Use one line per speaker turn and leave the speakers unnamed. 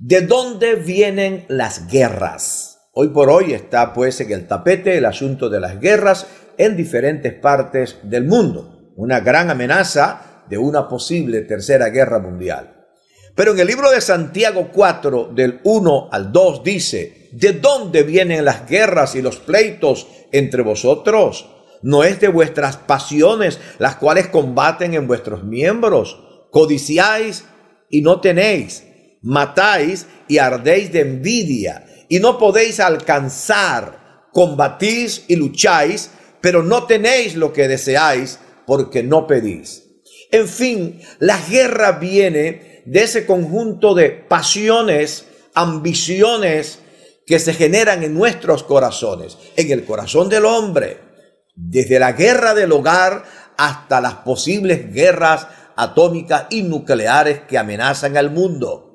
¿De dónde vienen las guerras? Hoy por hoy está pues en el tapete el asunto de las guerras en diferentes partes del mundo, una gran amenaza de una posible tercera guerra mundial. Pero en el libro de Santiago 4, del 1 al 2, dice, ¿de dónde vienen las guerras y los pleitos entre vosotros? ¿No es de vuestras pasiones las cuales combaten en vuestros miembros? Codiciáis y no tenéis matáis y ardéis de envidia y no podéis alcanzar, combatís y lucháis, pero no tenéis lo que deseáis porque no pedís. En fin, la guerra viene de ese conjunto de pasiones, ambiciones que se generan en nuestros corazones, en el corazón del hombre, desde la guerra del hogar hasta las posibles guerras atómicas y nucleares que amenazan al mundo.